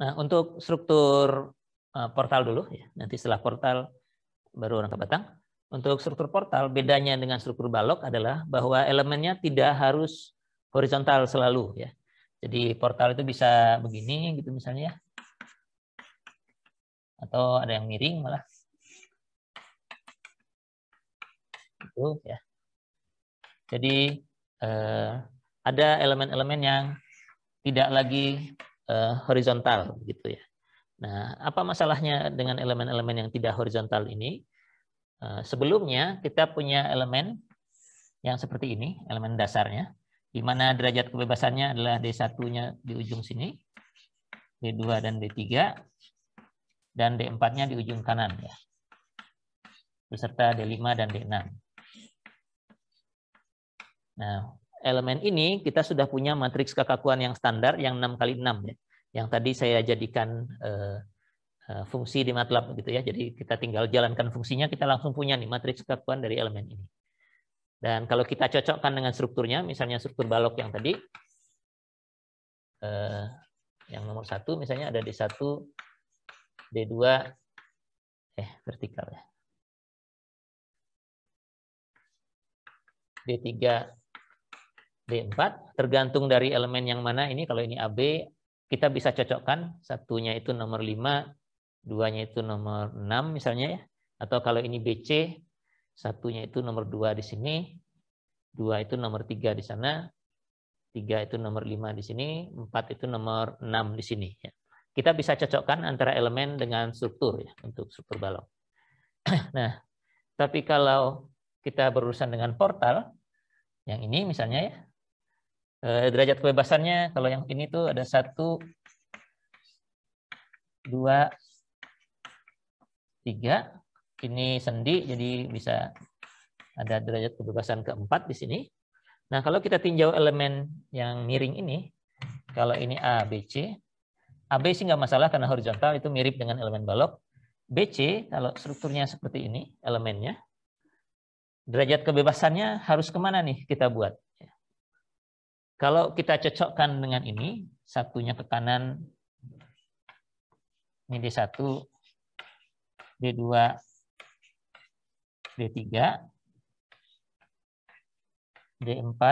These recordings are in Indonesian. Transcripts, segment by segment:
Nah, untuk struktur eh, portal dulu, ya. nanti setelah portal baru orang ke batang. Untuk struktur portal, bedanya dengan struktur balok adalah bahwa elemennya tidak harus horizontal selalu. ya. Jadi portal itu bisa begini gitu misalnya ya. Atau ada yang miring malah. Itu ya. Jadi eh, ada elemen-elemen yang tidak lagi Eh, horizontal gitu ya. Nah, apa masalahnya dengan elemen-elemen yang tidak horizontal ini? Eh, sebelumnya kita punya elemen yang seperti ini, elemen dasarnya, di mana derajat kebebasannya adalah D1-nya di ujung sini, D2 dan D3, dan D4-nya di ujung kanan ya. Beserta D5 dan D6. Nah, elemen ini kita sudah punya matriks kekakuan yang standar yang 6 kali 6 ya. Yang tadi saya jadikan uh, uh, fungsi di MATLAB gitu ya. Jadi kita tinggal jalankan fungsinya kita langsung punya nih matriks kekakuan dari elemen ini. Dan kalau kita cocokkan dengan strukturnya, misalnya struktur balok yang tadi, uh, yang nomor satu misalnya ada di 1 D2, eh vertikal ya. D3, D4 tergantung dari elemen yang mana ini kalau ini AB kita bisa cocokkan satunya itu nomor 5 duanya itu nomor 6 misalnya ya atau kalau ini BC satunya itu nomor 2 di sini dua itu nomor 3 di sana tiga itu nomor 5 di sini empat itu nomor 6 di sini ya. kita bisa cocokkan antara elemen dengan struktur ya untuk struktur balok nah tapi kalau kita berurusan dengan portal yang ini misalnya ya Eh, derajat kebebasannya kalau yang ini tuh ada satu dua tiga ini sendi jadi bisa ada derajat kebebasan keempat di sini nah kalau kita tinjau elemen yang miring ini kalau ini A B C A B sih nggak masalah karena horizontal itu mirip dengan elemen balok b c kalau strukturnya seperti ini elemennya derajat kebebasannya harus kemana nih kita buat kalau kita cocokkan dengan ini, satunya ke kanan, ini D1, D2, D3, D4,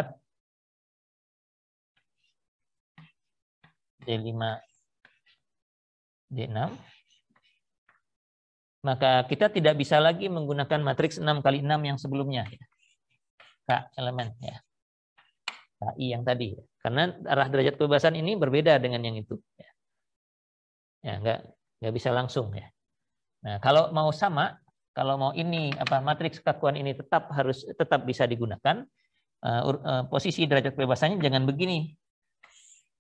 D5, D6, maka kita tidak bisa lagi menggunakan matriks 6 kali 6 yang sebelumnya. K elemen ya. KI yang tadi. Karena arah derajat kebebasan ini berbeda dengan yang itu. Ya, nggak nggak bisa langsung ya. Nah, kalau mau sama, kalau mau ini apa matriks kakuan ini tetap harus tetap bisa digunakan, uh, uh, posisi derajat kebebasannya jangan begini.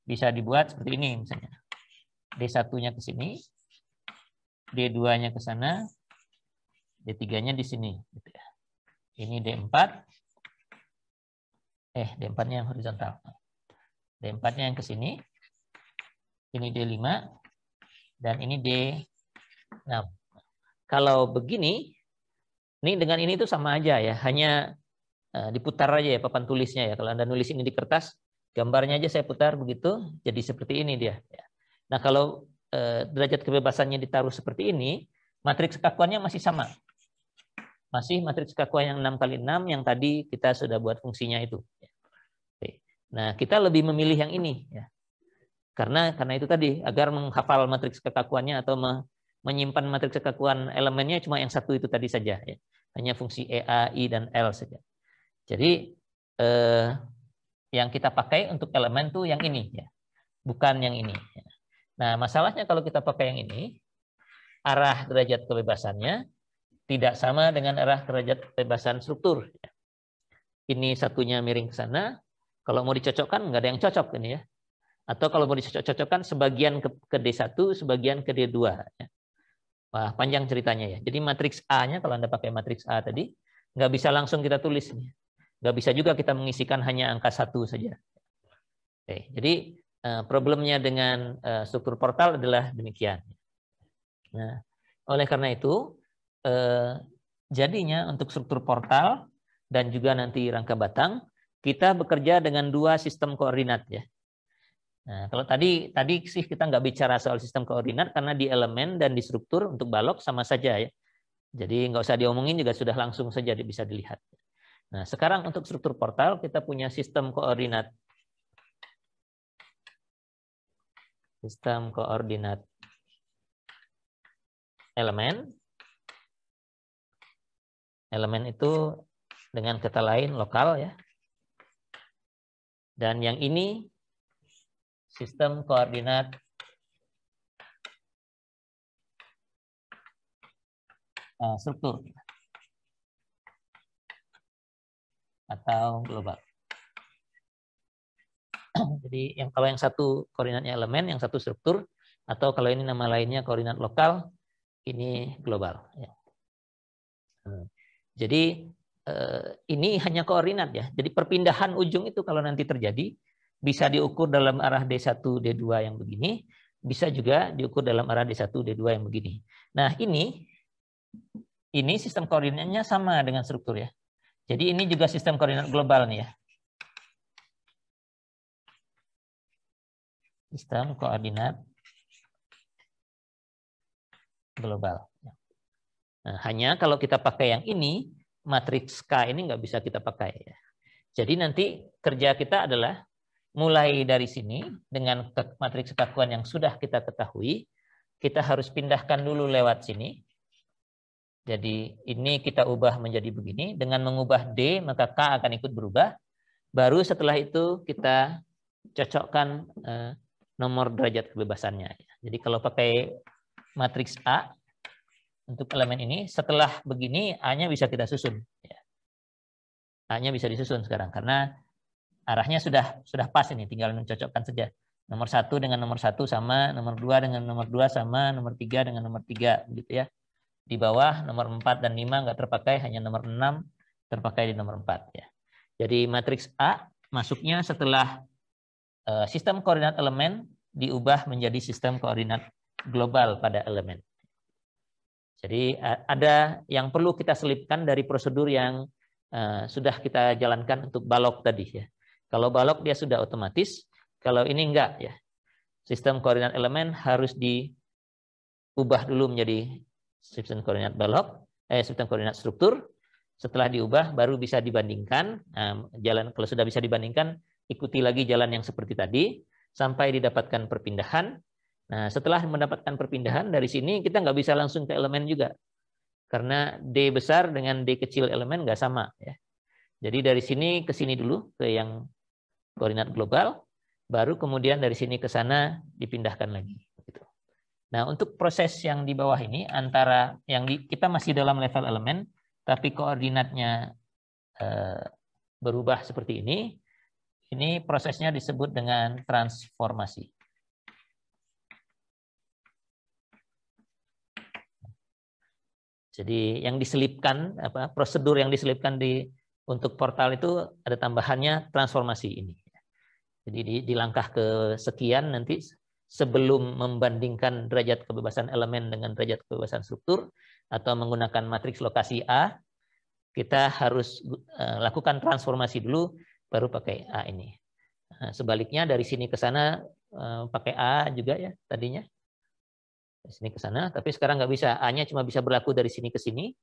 Bisa dibuat seperti ini misalnya. D1-nya ke sini, D2-nya ke sana, D3-nya di sini. Gitu ya. Ini D4, eh D4-nya yang horizontal. D4-nya yang ke sini. Ini D5 dan ini D6. Kalau begini, ini dengan ini itu sama aja ya, hanya eh, diputar aja ya papan tulisnya ya. Kalau Anda nulis ini di kertas, gambarnya aja saya putar begitu, jadi seperti ini dia. Ya. Nah, kalau eh, derajat kebebasannya ditaruh seperti ini, matriks kakuannya masih sama. Masih matriks kekuatan yang 6 kali 6 yang tadi kita sudah buat fungsinya itu. Nah, kita lebih memilih yang ini ya. Karena karena itu tadi agar menghafal matriks kekakuannya atau menyimpan matriks kekakuan elemennya cuma yang satu itu tadi saja ya. Hanya fungsi E, A, I dan L saja. Jadi eh, yang kita pakai untuk elemen tuh yang ini ya. Bukan yang ini. Ya. Nah, masalahnya kalau kita pakai yang ini arah derajat kebebasannya tidak sama dengan arah derajat kebebasan struktur. Ini satunya miring ke sana. Kalau mau dicocokkan, nggak ada yang cocok ini ya. Atau kalau mau dicocok-cocokkan, sebagian ke, D1, sebagian ke D2. Wah, panjang ceritanya ya. Jadi matriks A-nya, kalau Anda pakai matriks A tadi, nggak bisa langsung kita tulis. Nggak bisa juga kita mengisikan hanya angka satu saja. Oke, jadi eh, problemnya dengan eh, struktur portal adalah demikian. Nah, oleh karena itu, Eh, jadinya untuk struktur portal dan juga nanti rangka batang kita bekerja dengan dua sistem koordinat ya. Nah, kalau tadi tadi sih kita nggak bicara soal sistem koordinat karena di elemen dan di struktur untuk balok sama saja ya. Jadi nggak usah diomongin juga sudah langsung saja bisa dilihat. Nah, sekarang untuk struktur portal kita punya sistem koordinat. Sistem koordinat elemen Elemen itu dengan kata lain lokal ya. Dan yang ini sistem koordinat eh, struktur atau global. Jadi yang kalau yang satu koordinatnya elemen, yang satu struktur, atau kalau ini nama lainnya koordinat lokal, ini global. Ya. Jadi eh, ini hanya koordinat ya. Jadi perpindahan ujung itu kalau nanti terjadi bisa diukur dalam arah D1, D2 yang begini, bisa juga diukur dalam arah D1, D2 yang begini. Nah, ini ini sistem koordinatnya sama dengan struktur ya. Jadi ini juga sistem koordinat global nih ya. Sistem koordinat global. Nah, hanya kalau kita pakai yang ini, matriks K ini nggak bisa kita pakai. Ya. Jadi nanti kerja kita adalah mulai dari sini dengan matriks kekakuan yang sudah kita ketahui, kita harus pindahkan dulu lewat sini. Jadi ini kita ubah menjadi begini. Dengan mengubah D, maka K akan ikut berubah. Baru setelah itu kita cocokkan eh, nomor derajat kebebasannya. Jadi kalau pakai matriks A, untuk elemen ini. Setelah begini, A-nya bisa kita susun. Ya. A-nya bisa disusun sekarang karena arahnya sudah sudah pas ini, tinggal mencocokkan saja. Nomor satu dengan nomor satu sama, nomor dua dengan nomor dua sama, nomor tiga dengan nomor tiga, gitu ya. Di bawah nomor empat dan lima nggak terpakai, hanya nomor enam terpakai di nomor empat ya. Jadi matriks A masuknya setelah eh, sistem koordinat elemen diubah menjadi sistem koordinat global pada elemen. Jadi eh, ada yang perlu kita selipkan dari prosedur yang eh, sudah kita jalankan untuk balok tadi ya. Kalau balok dia sudah otomatis, kalau ini enggak ya. Sistem koordinat elemen harus diubah dulu menjadi sistem koordinat balok, eh sistem koordinat struktur. Setelah diubah baru bisa dibandingkan. Eh, jalan kalau sudah bisa dibandingkan, ikuti lagi jalan yang seperti tadi sampai didapatkan perpindahan Nah, setelah mendapatkan perpindahan dari sini, kita nggak bisa langsung ke elemen juga. Karena D besar dengan D kecil elemen nggak sama. ya. Jadi dari sini ke sini dulu, ke yang koordinat global, baru kemudian dari sini ke sana dipindahkan lagi. Gitu. Nah, untuk proses yang di bawah ini, antara yang di, kita masih dalam level elemen, tapi koordinatnya eh, berubah seperti ini, ini prosesnya disebut dengan transformasi. Jadi yang diselipkan apa prosedur yang diselipkan di untuk portal itu ada tambahannya transformasi ini. Jadi di, di langkah ke sekian nanti sebelum membandingkan derajat kebebasan elemen dengan derajat kebebasan struktur atau menggunakan matriks lokasi A, kita harus e, lakukan transformasi dulu baru pakai A ini. Nah, sebaliknya dari sini ke sana e, pakai A juga ya tadinya dari sini ke sana, tapi sekarang nggak bisa. A-nya cuma bisa berlaku dari sini ke sini,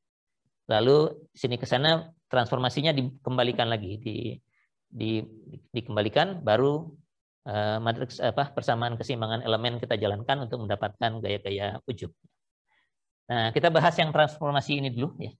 lalu sini ke sana transformasinya dikembalikan lagi, di, di, dikembalikan, baru uh, matriks apa persamaan keseimbangan elemen kita jalankan untuk mendapatkan gaya-gaya ujung. Nah, kita bahas yang transformasi ini dulu ya.